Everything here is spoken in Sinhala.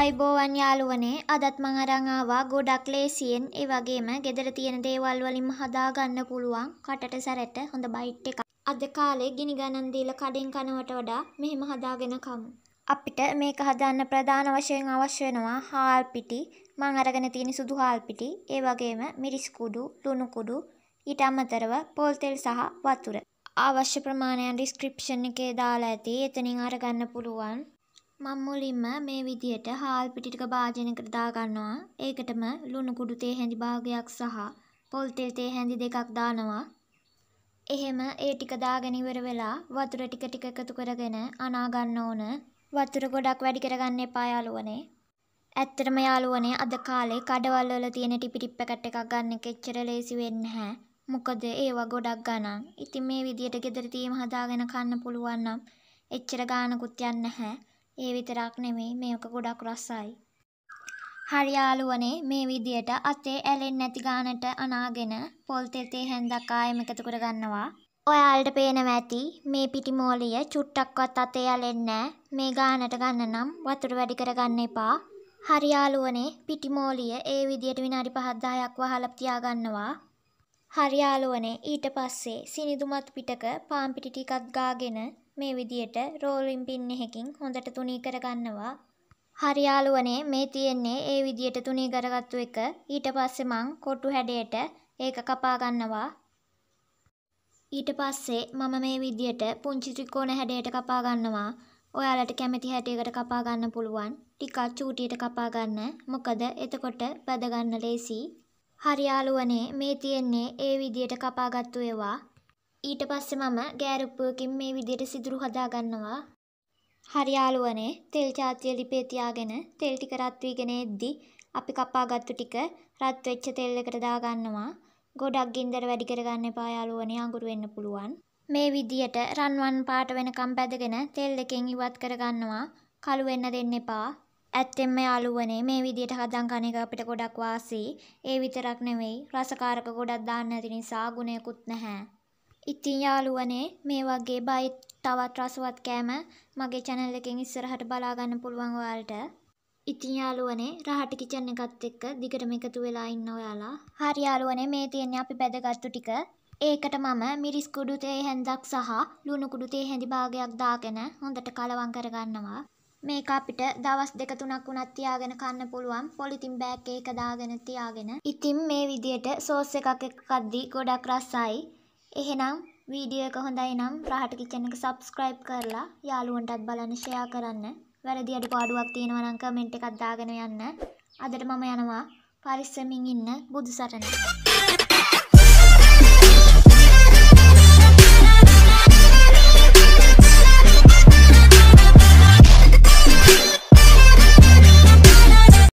ආයිබෝවන් යාළුවනේ අදත් මං අරන් ආවා ගොඩක් ලේසියෙන් ඒ වගේම ගෙදර තියෙන දේවල් වලින්ම හදා ගන්න පුළුවන් කටට සැරට හොඳ බයිට් එකක්. අද කාලේ ගිනි ගණන් දීලා කඩෙන් කනවට වඩා මෙහෙම හදාගෙන කමු. අපිට මේක හදන්න ප්‍රධාන වශයෙන් අවශ්‍ය වෙනවා හාල් පිටි, මං අරගෙන තියෙන සුදු හාල් පිටි, ඒ වගේම මිරිස් කුඩු, ලුණු කුඩු, ඊට අමතරව පොල් තෙල් සහ වතුර. අවශ්‍ය ප්‍රමාණයන් ඩිස්ක්‍රිප්ෂන් එකේ දාලා ඇති. එතනින් අරගන්න පුළුවන්. මම මුලින්ම මේ විදියට හාල් පිටි ටික භාජනයකට දාගන්නවා. ඒකටම ලුණු කුඩු තේ හැඳි භාගයක් සහ පොල් තෙල් තේ හැඳි දෙකක් දානවා. එහෙම ඒ ටික දාගෙන ඉවර වෙලා වතුර ටික ටික එකතු කරගෙන අනා ගන්න ඕන. වතුර ගොඩක් වැඩි කරගන්න එපා යාළුවනේ. ඇත්තටම යාළුවනේ අද කාලේ කඩවල් වල තියෙන ටිපි ටිප් පැකට් එකක් ගන්න එක එච්චර ලේසි වෙන්නේ නැහැ. මොකද ඒවා ගොඩක් ගණන්. ඉතින් මේ විදියට ගෙදර තියෙම හදාගෙන කන්න පුළුවන් නම් එච්චර ගාණකුත් යන්නේ නැහැ. ඒ විතරක් නෙමෙයි මේක ගොඩක් රසයි. හරි යාළුවනේ මේ විදියට අතේ ඇලෙන්නේ නැති ගානට අනාගෙන පොල් තෙතේ හැන්දක් ආයෙම එකතු කර ගන්නවා. ඔයාලට පේනවා ඇති මේ පිටිමෝලිය චුට්ටක්වත් අතේ ඇලෙන්නේ මේ ගානට ගන්න නම් වතුර වැඩි කරගන්න එපා. හරි යාළුවනේ පිටිමෝලිය ඒ විදියට විනාඩි 5-10ක් වහලා තියාගන්නවා. හරියාලුවනේ ඊට පස්සේ සිනිදුමත් පිටක පාම්පිටි ටිකක් ගාගෙන මේ විදියට රෝලින් පින් එකකින් හොඳට තුනී කරගන්නවා. හරි යාළුවනේ මේ තියෙන්නේ ඒ විදියට තුනී කරගත්තු එක. ඊට පස්සේ මං කොටු හැඩයට ඒක කපා ගන්නවා. ඊට පස්සේ මම මේ විදියට පුංචි ත්‍රිකෝණ හැඩයට කපා ගන්නවා. ඔයාලට කැමති හැටියකට කපා ගන්න පුළුවන්. ටිකක් චූටියට කපා ගන්න. මොකද එතකොට බද ගන්න ලේසි. හරි යාළුවනේ මේ තියෙන්නේ ඒ විදියට කපාගත්තු ඒවා. ඊට පස්සේ මම ගෑරුප්පුවකින් මේ විදියට සිදුරු හදාගන්නවා. හරි යාළුවනේ තෙල් ජාතිය ලිපේ තියාගෙන තෙල් ටික රත් වීගෙන එද්දි අපි කපාගත්තු ටික රත් වෙච්ච තෙල් එකට දාගන්නවා. ගොඩක් ගින්දර වැඩි කරගන්න එපා යාළුවනේ අඟුරු වෙන්න පුළුවන්. මේ විදියට රන්වන් පාට වෙනකම් බැදගෙන තෙල් එකෙන් ඉවත් කරගන්නවා. කළු වෙන්න දෙන්න එපා. ඇත්තෙන්ම යාළුවනේ මේ විදියට හදන් කන එක අපිට ගොඩක් වාසි. ඒ විතරක් නෙවෙයි රසකාරක ගොඩක් දාන්න නැති නිසා ගුණයකුත් නැහැ. ඉතින් යාළුවනේ මේ වගේ බයි තවත් රසවත් කෑම මගේ channel එකෙන් ඉස්සරහට බලා ගන්න පුළුවන් ඔයාලට. ඉතින් යාළුවනේ රහට කිචන් එකත් එක්ක දිගටම එකතු වෙලා ඉන්න ඔයාලා. හරි යාළුවනේ මේ තියෙන අපි බැදගත්තු ටික. ඒකට මම මිරිස් කුඩු තේ හැන්දක් සහ ලුණු කුඩු තේ හැඳි භාගයක් දාගෙන හොඳට කලවම් කරගන්නවා. මේක අපිට දවස් දෙක තුනක් වුණත් තියාගෙන කන්න පුළුවන් පොලිතින් බෑග් එකක දාගෙන තියාගෙන. ඉතින් මේ විදියට සෝස් එකක් එක්කද්දී ගොඩක් රසයි. එහෙනම් වීඩියෝ එක හොඳයි නම් රහට කිචන් එක සබ්ස්ක්‍රයිබ් කරලා යාළුවන්ටත් බලන්න ෂෙයා කරන්න. වැරදි අඩුපාඩුවක් තියෙනවා නම් කමෙන්ට් එකක් දාගෙන යන්න. අදට මම යනවා පරිස්සමින් ඉන්න බුදුසරණ.